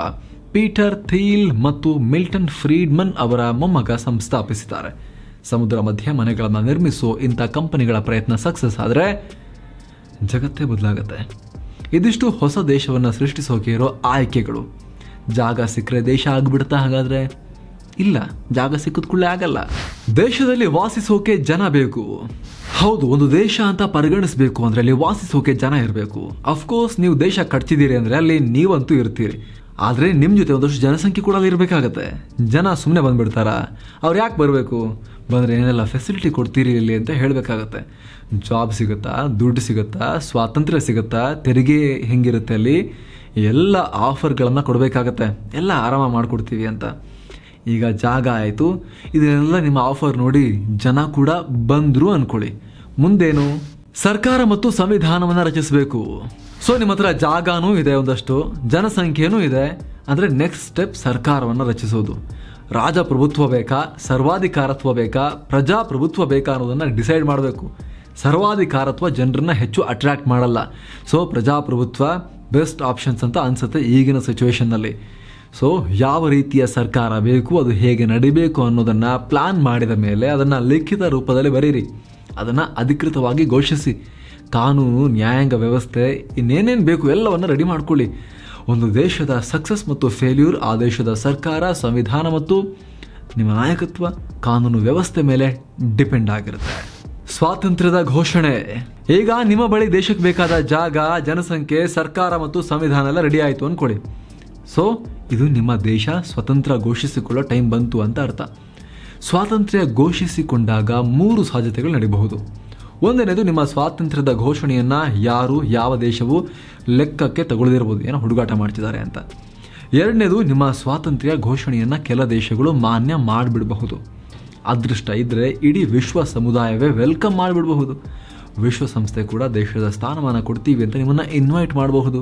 ಪೀಟರ್ ಥೀಲ್ ಮತ್ತು ಮಿಲ್ಟನ್ ಫ್ರೀಡ್ಮನ್ ಅವರ ಮೊಮ್ಮಗ ಸಂಸ್ಥಾಪಿಸಿದ್ದಾರೆ ಸಮುದ್ರ ಮಧ್ಯ ಮನೆಗಳನ್ನು ನಿರ್ಮಿಸೋ ಇಂಥ ಕಂಪನಿಗಳ ಪ್ರಯತ್ನ ಸಕ್ಸಸ್ ಆದರೆ ಜಗತ್ತೇ ಬದಲಾಗುತ್ತೆ ಇದಿಷ್ಟು ಹೊಸ ದೇಶವನ್ನು ಸೃಷ್ಟಿಸೋಕೆ ಇರೋ ಆಯ್ಕೆಗಳು ಜಾಗ ಸಿಕ್ಕರೆ ದೇಶ ಆಗಿಬಿಡ್ತಾ ಹಾಗಾದರೆ ಇಲ್ಲ ಜಾಗ ಸಿಕ್ಕಿದ ಕೂಡಲೇ ಆಗಲ್ಲ ದೇಶದಲ್ಲಿ ವಾಸಿಸೋಕೆ ಜನ ಬೇಕು ಹೌದು ಒಂದು ದೇಶ ಅಂತ ಪರಿಗಣಿಸಬೇಕು ಅಂದರೆ ಅಲ್ಲಿ ವಾಸಿಸೋಕೆ ಜನ ಇರಬೇಕು ಅಫ್ಕೋರ್ಸ್ ನೀವು ದೇಶ ಕಟ್ತಿದ್ದೀರಿ ಅಂದರೆ ಅಲ್ಲಿ ನೀವಂತೂ ಇರ್ತೀರಿ ಆದರೆ ನಿಮ್ಮ ಜೊತೆ ಒಂದಷ್ಟು ಜನಸಂಖ್ಯೆ ಕೂಡ ಅಲ್ಲಿ ಇರಬೇಕಾಗತ್ತೆ ಜನ ಸುಮ್ಮನೆ ಬಂದ್ಬಿಡ್ತಾರಾ ಅವ್ರು ಯಾಕೆ ಬರಬೇಕು ಬಂದರೆ ಏನೆಲ್ಲ ಫೆಸಿಲಿಟಿ ಕೊಡ್ತೀರಿ ಇಲ್ಲಿ ಅಂತ ಹೇಳಬೇಕಾಗತ್ತೆ ಜಾಬ್ ಸಿಗುತ್ತಾ ದುಡ್ಡು ಸಿಗುತ್ತಾ ಸ್ವಾತಂತ್ರ್ಯ ಸಿಗುತ್ತಾ ತೆರಿಗೆ ಹೆಂಗಿರುತ್ತೆ ಅಲ್ಲಿ ಎಲ್ಲ ಆಫರ್ಗಳನ್ನು ಕೊಡಬೇಕಾಗತ್ತೆ ಎಲ್ಲ ಆರಾಮ ಮಾಡಿಕೊಡ್ತೀವಿ ಅಂತ ಈಗ ಜಾಗ ಆಯಿತು ಇದನ್ನೆಲ್ಲ ನಿಮ್ಮ ಆಫರ್ ನೋಡಿ ಜನ ಕೂಡ ಬಂದರು ಅಂದ್ಕೊಳ್ಳಿ ಮುಂದೇನು ಸರ್ಕಾರ ಮತ್ತು ಸಂವಿಧಾನವನ್ನು ರಚಿಸಬೇಕು ಸೊ ನಿಮ್ಮ ಹತ್ರ ಜಾಗನೂ ಇದೆ ಒಂದಷ್ಟು ಜನಸಂಖ್ಯೆನೂ ಇದೆ ಅಂದರೆ ನೆಕ್ಸ್ಟ್ ಸ್ಟೆಪ್ ಸರ್ಕಾರವನ್ನು ರಚಿಸೋದು ರಾಜಪ್ರಭುತ್ವ ಬೇಕಾ ಸರ್ವಾಧಿಕಾರತ್ವ ಬೇಕಾ ಪ್ರಜಾಪ್ರಭುತ್ವ ಬೇಕಾ ಅನ್ನೋದನ್ನು ಡಿಸೈಡ್ ಮಾಡಬೇಕು ಸರ್ವಾಧಿಕಾರತ್ವ ಜನರನ್ನ ಹೆಚ್ಚು ಅಟ್ರ್ಯಾಕ್ಟ್ ಮಾಡಲ್ಲ ಸೊ ಪ್ರಜಾಪ್ರಭುತ್ವ ಬೆಸ್ಟ್ ಆಪ್ಷನ್ಸ್ ಅಂತ ಅನಿಸುತ್ತೆ ಈಗಿನ ಸಿಚುವೇಷನ್ನಲ್ಲಿ ಸೊ ಯಾವ ರೀತಿಯ ಸರ್ಕಾರ ಬೇಕು ಅದು ಹೇಗೆ ನಡಿಬೇಕು ಅನ್ನೋದನ್ನು ಪ್ಲಾನ್ ಮಾಡಿದ ಮೇಲೆ ಅದನ್ನು ಲಿಖಿತ ರೂಪದಲ್ಲಿ ಬರೀರಿ ಅದನ್ನು ಅಧಿಕೃತವಾಗಿ ಘೋಷಿಸಿ ಕಾನೂನು ನ್ಯಾಯಾಂಗ ವ್ಯವಸ್ಥೆ ಇನ್ನೇನೇನು ಬೇಕು ಎಲ್ಲವನ್ನು ರೆಡಿ ಮಾಡಿಕೊಳ್ಳಿ ಒಂದು ದೇಶದ ಸಕ್ಸಸ್ ಮತ್ತು ಫೇಲ್ಯೂರ್ ಆ ದೇಶದ ಸರ್ಕಾರ ಸಂವಿಧಾನ ಮತ್ತು ನಿಮ್ಮ ನಾಯಕತ್ವ ಕಾನೂನು ವ್ಯವಸ್ಥೆ ಮೇಲೆ ಡಿಪೆಂಡ್ ಆಗಿರುತ್ತೆ ಸ್ವಾತಂತ್ರ್ಯದ ಘೋಷಣೆ ಈಗ ನಿಮ್ಮ ಬಳಿ ದೇಶಕ್ಕೆ ಬೇಕಾದ ಜಾಗ ಜನಸಂಖ್ಯೆ ಸರ್ಕಾರ ಮತ್ತು ಸಂವಿಧಾನ ಎಲ್ಲ ರೆಡಿ ಆಯಿತು ಅಂದ್ಕೊಳ್ಳಿ ಸೊ ಇದು ನಿಮ್ಮ ದೇಶ ಸ್ವತಂತ್ರ ಘೋಷಿಸಿಕೊಳ್ಳೋ ಟೈಮ್ ಬಂತು ಅಂತ ಅರ್ಥ ಸ್ವಾತಂತ್ರ್ಯ ಘೋಷಿಸಿಕೊಂಡಾಗ ಮೂರು ಸಾಧ್ಯತೆಗಳು ನಡೆಯಬಹುದು ಒಂದನೇದು ನಿಮ್ಮ ಸ್ವಾತಂತ್ರ್ಯದ ಘೋಷಣೆಯನ್ನು ಯಾರು ಯಾವ ದೇಶವು ಲೆಕ್ಕಕ್ಕೆ ತಗೊಳ್ಳದಿರ್ಬೋದು ಏನೋ ಹುಡುಗಾಟ ಮಾಡ್ತಿದ್ದಾರೆ ಅಂತ ಎರಡನೇದು ನಿಮ್ಮ ಸ್ವಾತಂತ್ರ್ಯ ಘೋಷಣೆಯನ್ನು ಕೆಲ ದೇಶಗಳು ಮಾನ್ಯ ಮಾಡಿಬಿಡಬಹುದು ಅದೃಷ್ಟ ಇದ್ದರೆ ಇಡೀ ವಿಶ್ವ ಸಮುದಾಯವೇ ವೆಲ್ಕಮ್ ಮಾಡಿಬಿಡಬಹುದು ವಿಶ್ವಸಂಸ್ಥೆ ಕೂಡ ದೇಶದ ಸ್ಥಾನಮಾನ ಕೊಡ್ತೀವಿ ಅಂತ ನಿಮ್ಮನ್ನು ಇನ್ವೈಟ್ ಮಾಡಬಹುದು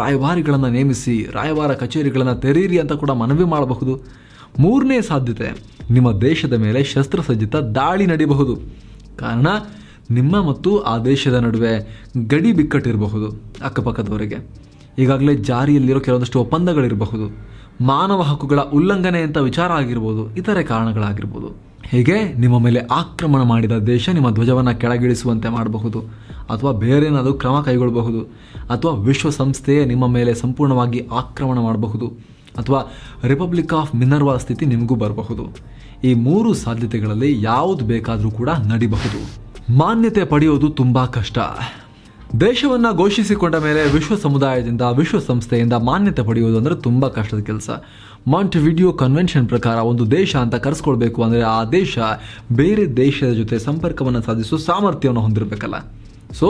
ರಾಯಭಾರಿಗಳನ್ನು ನೇಮಿಸಿ ರಾಯಭಾರ ಕಚೇರಿಗಳನ್ನು ತೆರೀರಿ ಅಂತ ಕೂಡ ಮನವಿ ಮಾಡಬಹುದು ಮೂರನೇ ಸಾಧ್ಯತೆ ನಿಮ್ಮ ದೇಶದ ಮೇಲೆ ಶಸ್ತ್ರಸಜ್ಜಿತ ದಾಳಿ ನಡೆಯಬಹುದು ಕಾರಣ ನಿಮ್ಮ ಮತ್ತು ಆ ದೇಶದ ನಡುವೆ ಗಡಿ ಬಿಕ್ಕಟ್ಟಿರಬಹುದು ಅಕ್ಕಪಕ್ಕದವರಿಗೆ ಈಗಾಗಲೇ ಜಾರಿಯಲ್ಲಿರೋ ಕೆಲವೊಂದಷ್ಟು ಒಪ್ಪಂದಗಳಿರಬಹುದು ಮಾನವ ಹಕ್ಕುಗಳ ಉಲ್ಲಂಘನೆ ಅಂತ ವಿಚಾರ ಆಗಿರ್ಬೋದು ಇತರೆ ಕಾರಣಗಳಾಗಿರ್ಬೋದು ಹೇಗೆ ನಿಮ್ಮ ಮೇಲೆ ಆಕ್ರಮಣ ಮಾಡಿದ ದೇಶ ನಿಮ್ಮ ಧ್ವಜವನ್ನು ಕೆಳಗಿಳಿಸುವಂತೆ ಮಾಡಬಹುದು ಅಥವಾ ಬೇರೇನಾದರೂ ಕ್ರಮ ಕೈಗೊಳ್ಳಬಹುದು ಅಥವಾ ವಿಶ್ವಸಂಸ್ಥೆಯೇ ನಿಮ್ಮ ಮೇಲೆ ಸಂಪೂರ್ಣವಾಗಿ ಆಕ್ರಮಣ ಮಾಡಬಹುದು ಅಥವಾ ರಿಪಬ್ಲಿಕ್ ಆಫ್ ಮಿನರ್ವಾ ಸ್ಥಿತಿ ನಿಮಗೂ ಬರಬಹುದು ಈ ಮೂರು ಸಾಧ್ಯತೆಗಳಲ್ಲಿ ಯಾವುದು ಬೇಕಾದರೂ ಕೂಡ ನಡಿಬಹುದು ಮಾನ್ಯತೆ ಪಡೆಯೋದು ತುಂಬ ಕಷ್ಟ ದೇಶವನ್ನು ಘೋಷಿಸಿಕೊಂಡ ಮೇಲೆ ವಿಶ್ವ ಸಮುದಾಯದಿಂದ ವಿಶ್ವಸಂಸ್ಥೆಯಿಂದ ಮಾನ್ಯತೆ ಪಡೆಯುವುದು ಅಂದರೆ ತುಂಬ ಕಷ್ಟದ ಕೆಲಸ ವಿಡಿಯೋ ಕನ್ವೆನ್ಷನ್ ಪ್ರಕಾರ ಒಂದು ದೇಶ ಅಂತ ಕರೆಸ್ಕೊಳ್ಬೇಕು ಅಂದರೆ ಆ ದೇಶ ಬೇರೆ ದೇಶದ ಜೊತೆ ಸಂಪರ್ಕವನ್ನು ಸಾಧಿಸುವ ಸಾಮರ್ಥ್ಯವನ್ನು ಹೊಂದಿರಬೇಕಲ್ಲ ಸೊ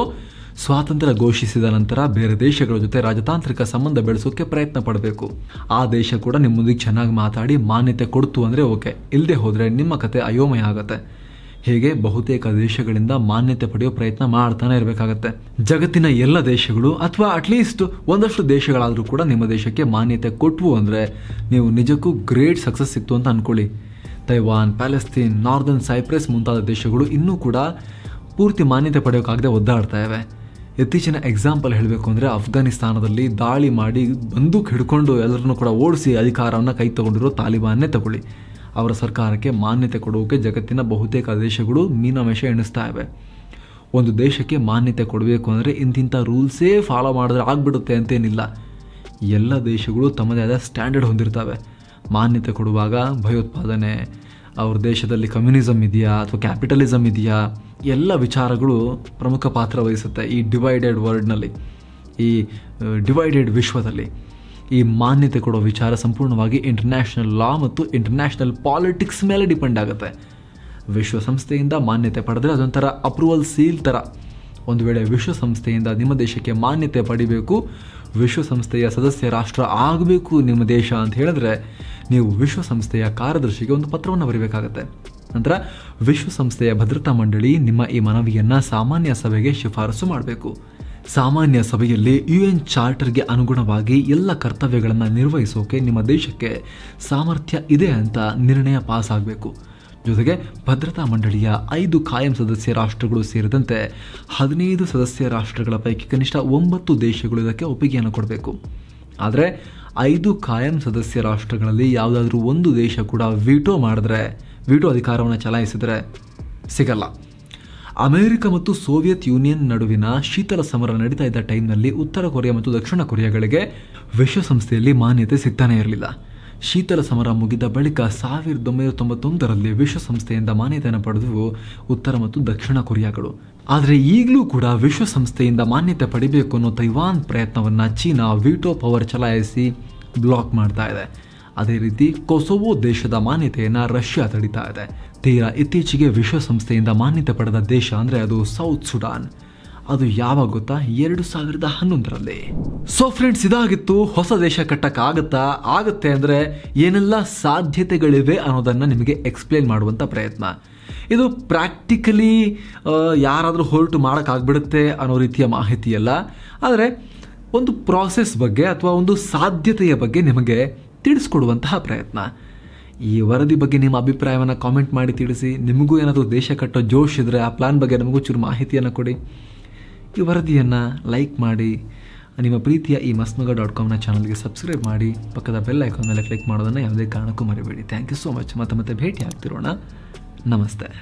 ಸ್ವಾತಂತ್ರ್ಯ ಘೋಷಿಸಿದ ನಂತರ ಬೇರೆ ದೇಶಗಳ ಜೊತೆ ರಾಜತಾಂತ್ರಿಕ ಸಂಬಂಧ ಬೆಳೆಸೋಕೆ ಪ್ರಯತ್ನ ಪಡಬೇಕು ಆ ದೇಶ ಕೂಡ ನಿಮ್ಮೊಂದಿಗೆ ಚೆನ್ನಾಗಿ ಮಾತಾಡಿ ಮಾನ್ಯತೆ ಕೊಡ್ತು ಅಂದರೆ ಓಕೆ ಇಲ್ಲದೆ ಹೋದರೆ ನಿಮ್ಮ ಕತೆ ಅಯೋಮಯ ಆಗುತ್ತೆ ಹೇಗೆ ಬಹುತೇಕ ದೇಶಗಳಿಂದ ಮಾನ್ಯತೆ ಪಡೆಯೋ ಪ್ರಯತ್ನ ಮಾಡ್ತಾನೆ ಇರಬೇಕಾಗತ್ತೆ ಜಗತ್ತಿನ ಎಲ್ಲ ದೇಶಗಳು ಅಥವಾ ಅಟ್ಲೀಸ್ಟ್ ಒಂದಷ್ಟು ದೇಶಗಳಾದರೂ ಕೂಡ ನಿಮ್ಮ ದೇಶಕ್ಕೆ ಮಾನ್ಯತೆ ಕೊಟ್ಟವು ಅಂದರೆ ನೀವು ನಿಜಕ್ಕೂ ಗ್ರೇಟ್ ಸಕ್ಸಸ್ ಸಿಕ್ತು ಅಂತ ಅಂದ್ಕೊಳ್ಳಿ ತೈವಾನ್ ಪ್ಯಾಲೆಸ್ತೀನ್ ನಾರ್ದನ್ ಸೈಪ್ರಸ್ ಮುಂತಾದ ದೇಶಗಳು ಇನ್ನೂ ಕೂಡ ಪೂರ್ತಿ ಮಾನ್ಯತೆ ಪಡೆಯೋಕ್ಕಾಗದೆ ಒದ್ದಾಡ್ತಾ ಇವೆ ಇತ್ತೀಚಿನ ಎಕ್ಸಾಂಪಲ್ ಹೇಳಬೇಕು ಅಂದರೆ ಅಫ್ಘಾನಿಸ್ತಾನದಲ್ಲಿ ದಾಳಿ ಮಾಡಿ ಬಂದೂಕ್ ಹಿಡ್ಕೊಂಡು ಎಲ್ಲರನ್ನೂ ಕೂಡ ಓಡಿಸಿ ಅಧಿಕಾರವನ್ನು ಕೈ ತಗೊಂಡಿರೋ ತಾಲಿಬಾನ್ನೇ ತಗೊಳ್ಳಿ ಅವರ ಸರ್ಕಾರಕ್ಕೆ ಮಾನ್ಯತೆ ಕೊಡುವಕ್ಕೆ ಜಗತ್ತಿನ ಬಹುತೇಕ ದೇಶಗಳು ಮೀನಮೇಷ ಎಣಿಸ್ತಾ ಇವೆ ಒಂದು ದೇಶಕ್ಕೆ ಮಾನ್ಯತೆ ಕೊಡಬೇಕು ಅಂದರೆ ಇಂತಿಂಥ ರೂಲ್ಸೇ ಫಾಲೋ ಮಾಡಿದ್ರೆ ಆಗ್ಬಿಡುತ್ತೆ ಅಂತೇನಿಲ್ಲ ಎಲ್ಲ ದೇಶಗಳು ತಮ್ಮದೇ ಆದ ಸ್ಟ್ಯಾಂಡರ್ಡ್ ಹೊಂದಿರ್ತವೆ ಮಾನ್ಯತೆ ಕೊಡುವಾಗ ಭಯೋತ್ಪಾದನೆ ಅವ್ರ ದೇಶದಲ್ಲಿ ಕಮ್ಯುನಿಸಮ್ ಇದೆಯಾ ಅಥವಾ ಕ್ಯಾಪಿಟಲಿಸಮ್ ಇದೆಯಾ ಎಲ್ಲ ವಿಚಾರಗಳು ಪ್ರಮುಖ ಪಾತ್ರ ವಹಿಸುತ್ತೆ ಈ ಡಿವೈಡೆಡ್ ವರ್ಲ್ಡ್ನಲ್ಲಿ ಈ ಡಿವೈಡೆಡ್ ವಿಶ್ವದಲ್ಲಿ ಈ ಮಾನ್ಯತೆ ಕೊಡೋ ವಿಚಾರ ಸಂಪೂರ್ಣವಾಗಿ ಇಂಟರ್ನ್ಯಾಷನಲ್ ಲಾ ಮತ್ತು ಇಂಟರ್ನ್ಯಾಷನಲ್ ಪಾಲಿಟಿಕ್ಸ್ ಮೇಲೆ ಡಿಪೆಂಡ್ ಆಗುತ್ತೆ ವಿಶ್ವಸಂಸ್ಥೆಯಿಂದ ಮಾನ್ಯತೆ ಪಡೆದರೆ ಅದೊಂಥರ ಅಪ್ರೂವಲ್ ಸೀಲ್ ಥರ ಒಂದು ವೇಳೆ ವಿಶ್ವಸಂಸ್ಥೆಯಿಂದ ನಿಮ್ಮ ದೇಶಕ್ಕೆ ಮಾನ್ಯತೆ ಪಡಿಬೇಕು ವಿಶ್ವಸಂಸ್ಥೆಯ ಸದಸ್ಯ ರಾಷ್ಟ್ರ ಆಗಬೇಕು ನಿಮ್ಮ ದೇಶ ಅಂತ ಹೇಳಿದ್ರೆ ನೀವು ವಿಶ್ವಸಂಸ್ಥೆಯ ಕಾರ್ಯದರ್ಶಿಗೆ ಒಂದು ಪತ್ರವನ್ನು ಬರೀಬೇಕಾಗತ್ತೆ ನಂತರ ವಿಶ್ವಸಂಸ್ಥೆಯ ಭದ್ರತಾ ಮಂಡಳಿ ನಿಮ್ಮ ಈ ಮನವಿಯನ್ನು ಸಾಮಾನ್ಯ ಸಭೆಗೆ ಶಿಫಾರಸು ಮಾಡಬೇಕು ಸಾಮಾನ್ಯ ಸಭೆಯಲ್ಲಿ ಯು ಎನ್ ಚಾರ್ಟರ್ಗೆ ಅನುಗುಣವಾಗಿ ಎಲ್ಲ ಕರ್ತವ್ಯಗಳನ್ನು ನಿರ್ವಹಿಸೋಕೆ ನಿಮ್ಮ ದೇಶಕ್ಕೆ ಸಾಮರ್ಥ್ಯ ಇದೆ ಅಂತ ನಿರ್ಣಯ ಪಾಸ್ ಆಗಬೇಕು ಜೊತೆಗೆ ಭದ್ರತಾ ಮಂಡಳಿಯ ಐದು ಕಾಯಂ ಸದಸ್ಯ ರಾಷ್ಟ್ರಗಳು ಸೇರಿದಂತೆ ಹದಿನೈದು ಸದಸ್ಯ ರಾಷ್ಟ್ರಗಳ ಪೈಕಿ ಕನಿಷ್ಠ ಒಂಬತ್ತು ದೇಶಗಳು ಇದಕ್ಕೆ ಒಪ್ಪಿಗೆಯನ್ನು ಕೊಡಬೇಕು ಆದರೆ ಐದು ಕಾಯಂ ಸದಸ್ಯ ರಾಷ್ಟ್ರಗಳಲ್ಲಿ ಯಾವುದಾದ್ರೂ ಒಂದು ದೇಶ ಕೂಡ ವಿಟೋ ಮಾಡಿದ್ರೆ ವಿಟೋ ಅಧಿಕಾರವನ್ನು ಚಲಾಯಿಸಿದರೆ ಸಿಗಲ್ಲ ಅಮೆರಿಕ ಮತ್ತು ಸೋವಿಯತ್ ಯೂನಿಯನ್ ನಡುವಿನ ಶೀತಲ ಸಮರ ನಡೀತಾ ಇದ್ದ ಟೈಮ್ನಲ್ಲಿ ಉತ್ತರ ಕೊರಿಯಾ ಮತ್ತು ದಕ್ಷಿಣ ಕೊರಿಯಾಗಳಿಗೆ ವಿಶ್ವಸಂಸ್ಥೆಯಲ್ಲಿ ಮಾನ್ಯತೆ ಸಿಗ್ತಾನೇ ಇರಲಿಲ್ಲ ಶೀತಲ ಸಮರ ಮುಗಿದ ಬಳಿಕ ಸಾವಿರದ ಒಂಬೈನೂರ ತೊಂಬತ್ತೊಂದರಲ್ಲಿ ವಿಶ್ವಸಂಸ್ಥೆಯಿಂದ ಮಾನ್ಯತೆಯನ್ನು ಪಡೆದವು ಉತ್ತರ ಮತ್ತು ದಕ್ಷಿಣ ಕೊರಿಯಾಗಳು ಆದರೆ ಈಗಲೂ ಕೂಡ ವಿಶ್ವಸಂಸ್ಥೆಯಿಂದ ಮಾನ್ಯತೆ ಪಡಿಬೇಕು ಅನ್ನೋ ತೈವಾನ್ ಪ್ರಯತ್ನವನ್ನು ಚೀನಾ ವಿಟೋ ಪವರ್ ಚಲಾಯಿಸಿ ಬ್ಲಾಕ್ ಮಾಡ್ತಾ ಇದೆ ಅದೇ ರೀತಿ ಕೊಸೊವೋ ದೇಶದ ಮಾನ್ಯತೆಯನ್ನು ರಷ್ಯಾ ತಡಿತಾ ಇದೆ ತೀರಾ ಇತ್ತೀಚೆಗೆ ವಿಶ್ವಸಂಸ್ಥೆಯಿಂದ ಮಾನ್ಯತೆ ಪಡೆದ ದೇಶ ಅಂದರೆ ಅದು ಸೌತ್ ಸುಡಾನ್ ಅದು ಯಾವಾಗ ಗೊತ್ತಾ ಎರಡು ಸಾವಿರದ ಹನ್ನೊಂದರಲ್ಲಿ ಸೊ ಫ್ರೆಂಡ್ಸ್ ಇದಾಗಿತ್ತು ಹೊಸ ದೇಶ ಆಗುತ್ತಾ ಆಗುತ್ತೆ ಅಂದರೆ ಏನೆಲ್ಲ ಸಾಧ್ಯತೆಗಳಿವೆ ಅನ್ನೋದನ್ನು ನಿಮಗೆ ಎಕ್ಸ್ಪ್ಲೇನ್ ಮಾಡುವಂಥ ಪ್ರಯತ್ನ ಇದು ಪ್ರಾಕ್ಟಿಕಲಿ ಯಾರಾದರೂ ಹೊರಟು ಮಾಡೋಕ್ಕಾಗ್ಬಿಡುತ್ತೆ ಅನ್ನೋ ರೀತಿಯ ಮಾಹಿತಿಯಲ್ಲ ಆದರೆ ಒಂದು ಪ್ರಾಸೆಸ್ ಬಗ್ಗೆ ಅಥವಾ ಒಂದು ಸಾಧ್ಯತೆಯ ಬಗ್ಗೆ ನಿಮಗೆ ತಿಳಿಸ್ಕೊಡುವಂತಹ ಪ್ರಯತ್ನ ಈ ವರದಿ ಬಗ್ಗೆ ನಿಮ್ಮ ಅಭಿಪ್ರಾಯವನ್ನು ಕಾಮೆಂಟ್ ಮಾಡಿ ತಿಳಿಸಿ ನಿಮಗೂ ಏನಾದರೂ ದೇಶ ಕಟ್ಟೋ ಜೋಶ್ ಇದ್ದರೆ ಆ ಪ್ಲಾನ್ ಬಗ್ಗೆ ನಮಗೂ ಚೂರು ಮಾಹಿತಿಯನ್ನು ಕೊಡಿ ಈ ವರದಿಯನ್ನು ಲೈಕ್ ಮಾಡಿ ನಿಮ್ಮ ಪ್ರೀತಿಯ ಈ ಮಸ್ನಗ ಡಾಟ್ ಕಾಮ್ನ ಚಾನಲ್ಗೆ ಸಬ್ಸ್ಕ್ರೈಬ್ ಮಾಡಿ ಪಕ್ಕದ ಬೆಲ್ ಐಕಾನ್ ಮೇಲೆ ಕ್ಲಿಕ್ ಮಾಡೋದನ್ನು ಯಾವುದೇ ಕಾರಣಕ್ಕೂ ಮರಿಬೇಡಿ ಥ್ಯಾಂಕ್ ಯು ಸೋ ಮಚ್ ಮತ್ತೆ ಮತ್ತೆ ಭೇಟಿ ಆಗ್ತಿರೋಣ ನಮಸ್ತೆ